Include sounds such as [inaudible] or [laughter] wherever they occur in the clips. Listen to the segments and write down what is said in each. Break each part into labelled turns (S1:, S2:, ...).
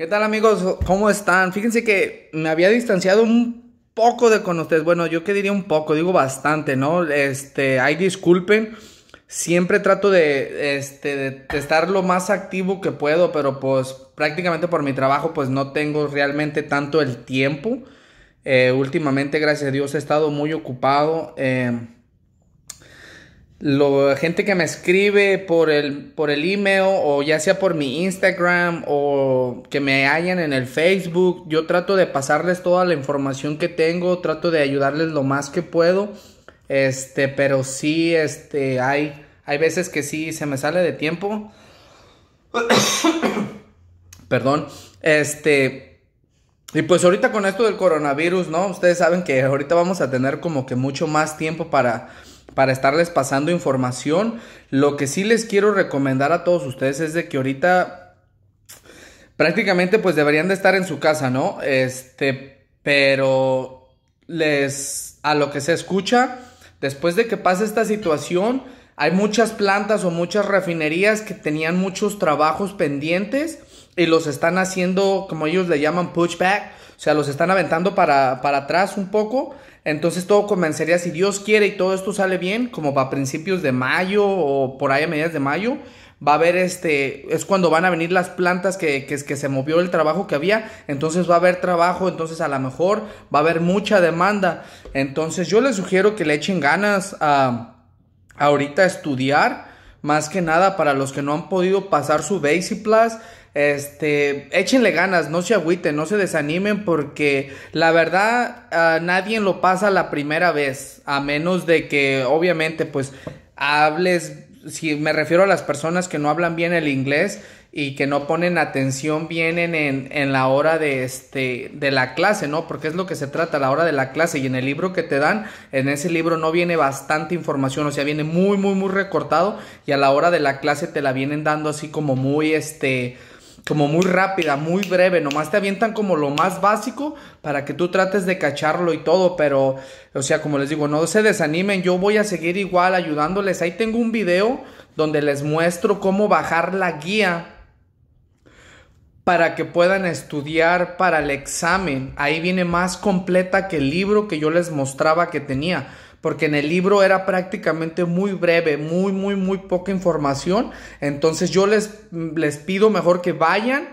S1: ¿Qué tal amigos? ¿Cómo están? Fíjense que me había distanciado un poco de con ustedes. Bueno, yo que diría un poco, digo bastante, ¿no? Este, ahí disculpen. Siempre trato de, este, de estar lo más activo que puedo, pero pues prácticamente por mi trabajo pues no tengo realmente tanto el tiempo. Eh, últimamente, gracias a Dios, he estado muy ocupado. Eh, la gente que me escribe por el, por el email o ya sea por mi Instagram o que me hayan en el Facebook, yo trato de pasarles toda la información que tengo, trato de ayudarles lo más que puedo. Este, pero sí, este, hay, hay veces que sí se me sale de tiempo. [coughs] Perdón. Este, y pues ahorita con esto del coronavirus, ¿no? Ustedes saben que ahorita vamos a tener como que mucho más tiempo para para estarles pasando información. Lo que sí les quiero recomendar a todos ustedes es de que ahorita prácticamente pues deberían de estar en su casa, ¿no? Este, pero les a lo que se escucha después de que pase esta situación, hay muchas plantas o muchas refinerías que tenían muchos trabajos pendientes y los están haciendo, como ellos le llaman, pushback, o sea, los están aventando para, para atrás un poco entonces todo comenzaría, si Dios quiere y todo esto sale bien, como para principios de mayo o por ahí a mediados de mayo, va a haber este, es cuando van a venir las plantas que, se movió el trabajo que había, entonces va a haber trabajo, entonces a lo mejor va a haber mucha demanda. Entonces yo les sugiero que le echen ganas a, a ahorita estudiar, más que nada para los que no han podido pasar su Basic Plus, este, échenle ganas, no se agüiten, no se desanimen porque la verdad nadie lo pasa la primera vez, a menos de que obviamente pues hables, si me refiero a las personas que no hablan bien el inglés y que no ponen atención bien en, la hora de, este, de la clase, ¿no? Porque es lo que se trata, la hora de la clase y en el libro que te dan, en ese libro no viene bastante información, o sea, viene muy, muy, muy recortado y a la hora de la clase te la vienen dando así como muy, este, como muy rápida, muy breve, nomás te avientan como lo más básico para que tú trates de cacharlo y todo, pero, o sea, como les digo, no se desanimen, yo voy a seguir igual ayudándoles. Ahí tengo un video donde les muestro cómo bajar la guía para que puedan estudiar para el examen. Ahí viene más completa que el libro que yo les mostraba que tenía porque en el libro era prácticamente muy breve, muy, muy, muy poca información. Entonces yo les, les pido mejor que vayan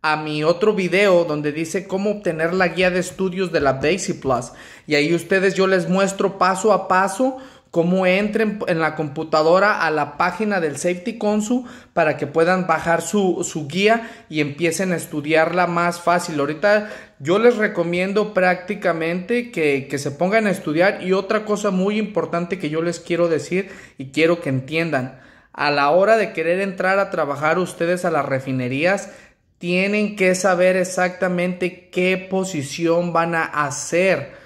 S1: a mi otro video donde dice cómo obtener la guía de estudios de la Basic Plus. Y ahí ustedes yo les muestro paso a paso cómo entren en la computadora a la página del Safety Consu para que puedan bajar su, guía y empiecen a estudiarla más fácil. Ahorita yo les recomiendo prácticamente que, se pongan a estudiar y otra cosa muy importante que yo les quiero decir y quiero que entiendan. A la hora de querer entrar a trabajar ustedes a las refinerías, tienen que saber exactamente qué posición van a hacer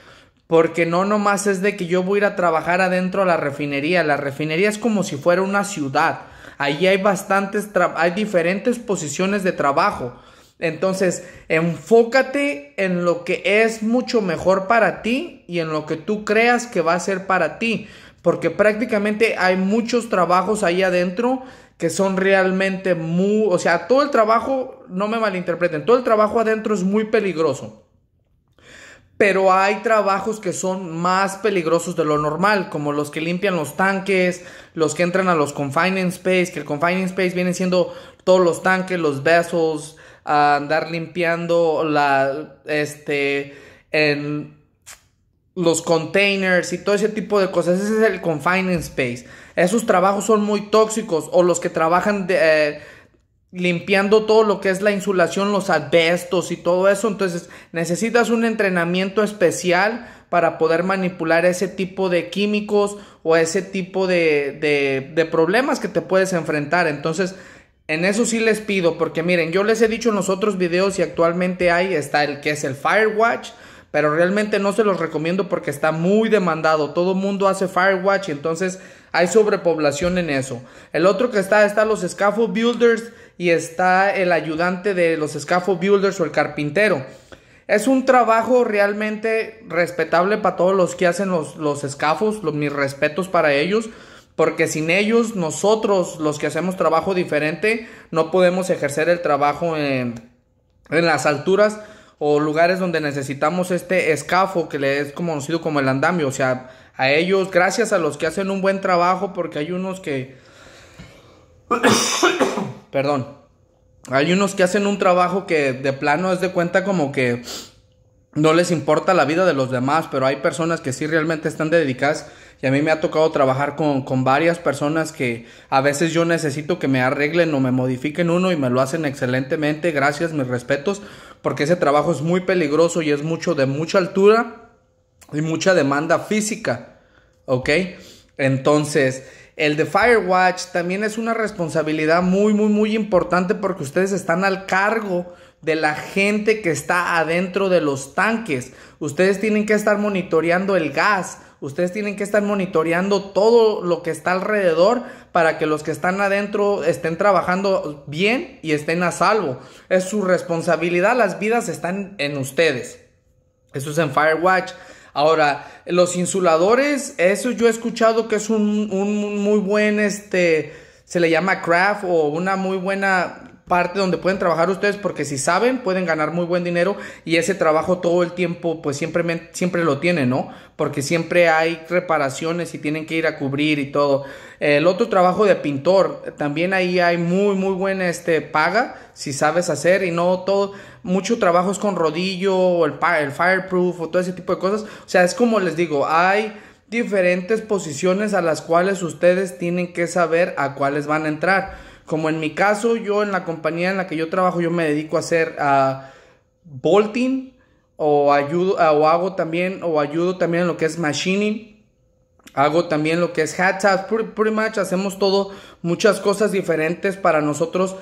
S1: porque no nomás es de que yo voy a ir a trabajar adentro a la refinería. La refinería es como si fuera una ciudad. Allí hay bastantes, hay diferentes posiciones de trabajo. Entonces, enfócate en lo que es mucho mejor para ti y en lo que tú creas que va a ser para ti. Porque prácticamente hay muchos trabajos ahí adentro que son realmente muy... O sea, todo el trabajo, no me malinterpreten, todo el trabajo adentro es muy peligroso pero hay trabajos que son más peligrosos de lo normal, como los que limpian los tanques, los que entran a los confining space, que el confining space viene siendo todos los tanques, los vessels, andar limpiando la, este, en los containers y todo ese tipo de cosas. Ese es el confining space. Esos trabajos son muy tóxicos o los que trabajan de, eh, limpiando todo lo que es la insulación, los advestos y todo eso. Entonces necesitas un entrenamiento especial para poder manipular ese tipo de químicos o ese tipo de, problemas que te puedes enfrentar. Entonces, en eso sí les pido, porque miren, yo les he dicho en los otros videos y actualmente hay, está el que es el Firewatch, pero realmente no se los recomiendo porque está muy demandado. Todo el mundo hace Firewatch y entonces hay sobrepoblación en eso. El otro que está, está los Scaffold Builders y está el ayudante de los scaffold builders o el carpintero. Es un trabajo realmente respetable para todos los que hacen los, los escafos, mis respetos para ellos, porque sin ellos nosotros, los que hacemos trabajo diferente, no podemos ejercer el trabajo en, en las alturas o lugares donde necesitamos este escafo que le es conocido como el andamio. O sea, a ellos, gracias a los que hacen un buen trabajo, porque hay unos que perdón. Hay unos que hacen un trabajo que de plano es de cuenta como que no les importa la vida de los demás, pero hay personas que sí realmente están dedicadas y a mí me ha tocado trabajar con, con, varias personas que a veces yo necesito que me arreglen o me modifiquen uno y me lo hacen excelentemente, gracias, mis respetos, porque ese trabajo es muy peligroso y es mucho de mucha altura y mucha demanda física, ¿ok? Entonces, el de Firewatch también es una responsabilidad muy, muy, muy importante porque ustedes están al cargo de la gente que está adentro de los tanques. Ustedes tienen que estar monitoreando el gas. Ustedes tienen que estar monitoreando todo lo que está alrededor para que los que están adentro estén trabajando bien y estén a salvo. Es su responsabilidad, las vidas están en ustedes. Eso es en Firewatch. Ahora, los insuladores, eso yo he escuchado que es un, muy buen, este, se le llama craft o una muy buena parte donde pueden trabajar ustedes porque si saben pueden ganar muy buen dinero y ese trabajo todo el tiempo pues siempre, siempre lo tienen, ¿no? Porque siempre hay reparaciones y tienen que ir a cubrir y todo. El otro trabajo de pintor, también ahí hay muy muy buena este, paga si sabes hacer y no todo, mucho trabajo es con rodillo o el, el fireproof o todo ese tipo de cosas. O sea, es como les digo, hay diferentes posiciones a las cuales ustedes tienen que saber a cuáles van a entrar como en mi caso, yo en la compañía en la que yo trabajo, yo me dedico a hacer a bolting o ayudo o hago también o ayudo también en lo que es machining. Hago también lo que es hats, pretty much hacemos todo muchas cosas diferentes para nosotros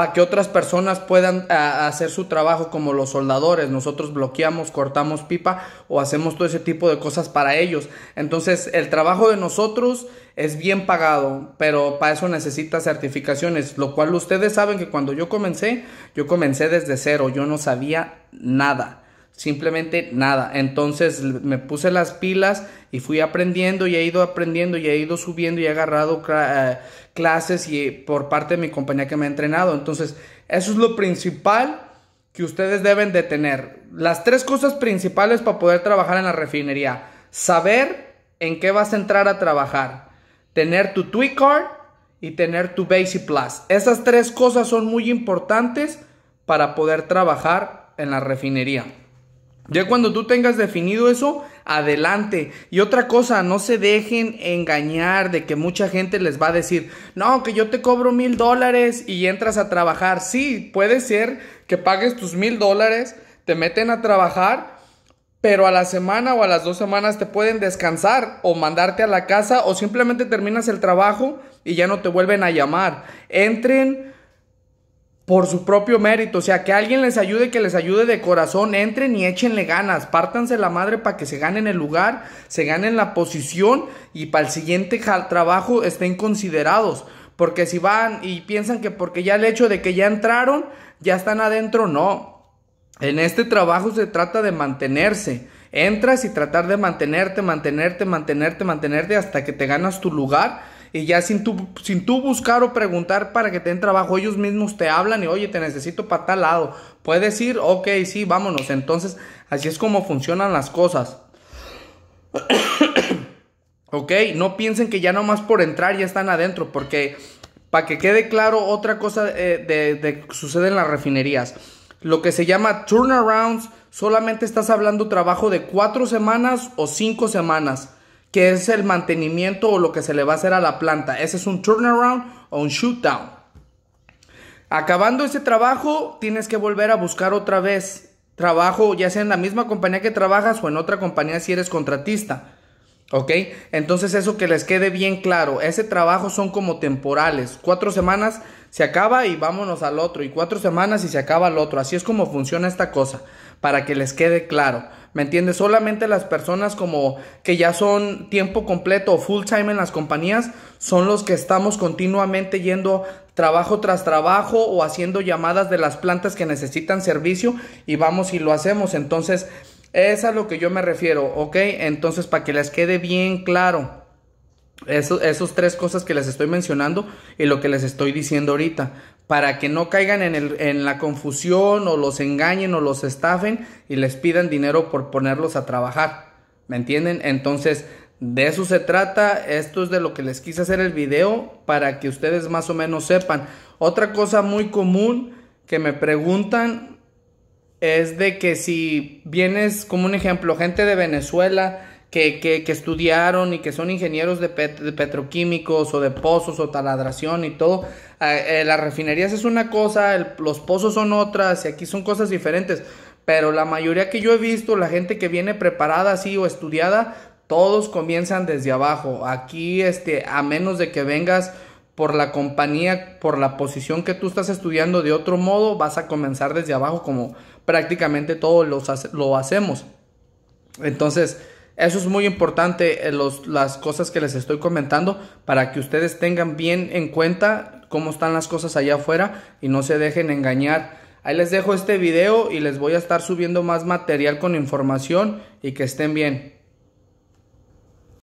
S1: para que otras personas puedan hacer su trabajo como los soldadores. Nosotros bloqueamos, cortamos pipa o hacemos todo ese tipo de cosas para ellos. Entonces el trabajo de nosotros es bien pagado, pero para eso necesita certificaciones, lo cual ustedes saben que cuando yo comencé, yo comencé desde cero, yo no sabía nada simplemente nada. Entonces me puse las pilas y fui aprendiendo y he ido aprendiendo y he ido subiendo y he agarrado eh, clases y eh, por parte de mi compañía que me ha entrenado. Entonces, eso es lo principal que ustedes deben de tener. Las tres cosas principales para poder trabajar en la refinería. Saber en qué vas a entrar a trabajar. Tener tu Tweet y tener tu Basic Plus. Esas tres cosas son muy importantes para poder trabajar en la refinería. Ya cuando tú tengas definido eso, adelante. Y otra cosa, no se dejen engañar de que mucha gente les va a decir, no, que yo te cobro mil dólares y entras a trabajar. Sí, puede ser que pagues tus mil dólares, te meten a trabajar, pero a la semana o a las dos semanas te pueden descansar o mandarte a la casa o simplemente terminas el trabajo y ya no te vuelven a llamar. Entren por su propio mérito. O sea, que alguien les ayude, que les ayude de corazón. Entren y échenle ganas. Pártanse la madre para que se ganen el lugar, se ganen la posición y para el siguiente trabajo estén considerados. Porque si van y piensan que porque ya el hecho de que ya entraron, ya están adentro, no. En este trabajo se trata de mantenerse. Entras y tratar de mantenerte, mantenerte, mantenerte, mantenerte hasta que te ganas tu lugar y ya sin tú, sin tú buscar o preguntar para que te den trabajo, ellos mismos te hablan y oye, te necesito para tal lado. Puedes decir, ok, sí, vámonos. Entonces, así es como funcionan las cosas. [coughs] ok, no piensen que ya nomás por entrar ya están adentro, porque para que quede claro otra cosa eh, de, que sucede en las refinerías. Lo que se llama turnarounds, solamente estás hablando trabajo de cuatro semanas o cinco semanas que es el mantenimiento o lo que se le va a hacer a la planta. Ese es un turnaround o un down Acabando ese trabajo, tienes que volver a buscar otra vez trabajo, ya sea en la misma compañía que trabajas o en otra compañía si eres contratista. ¿Ok? Entonces eso que les quede bien claro, ese trabajo son como temporales. Cuatro semanas se acaba y vámonos al otro. Y cuatro semanas y se acaba el otro. Así es como funciona esta cosa para que les quede claro. ¿Me entiendes? Solamente las personas como que ya son tiempo completo o full time en las compañías son los que estamos continuamente yendo trabajo tras trabajo o haciendo llamadas de las plantas que necesitan servicio y vamos y lo hacemos. Entonces, es a lo que yo me refiero, ¿ok? Entonces, para que les quede bien claro. esas esos tres cosas que les estoy mencionando y lo que les estoy diciendo ahorita para que no caigan en, la confusión o los engañen o los estafen y les pidan dinero por ponerlos a trabajar. ¿Me entienden? Entonces, de eso se trata, esto es de lo que les quise hacer el video para que ustedes más o menos sepan. Otra cosa muy común que me preguntan es de que si vienes como un ejemplo, gente de Venezuela que, estudiaron y que son ingenieros de, petroquímicos o de pozos o taladración y todo. Eh, las refinerías es una cosa, los pozos son otras y aquí son cosas diferentes. Pero la mayoría que yo he visto, la gente que viene preparada así o estudiada, todos comienzan desde abajo. Aquí, este, a menos de que vengas por la compañía, por la posición que tú estás estudiando de otro modo, vas a comenzar desde abajo como prácticamente todos los, lo hacemos. Entonces, eso es muy importante, eh, los, las cosas que les estoy comentando, para que ustedes tengan bien en cuenta cómo están las cosas allá afuera y no se dejen engañar. Ahí les dejo este video y les voy a estar subiendo más material con información y que estén bien.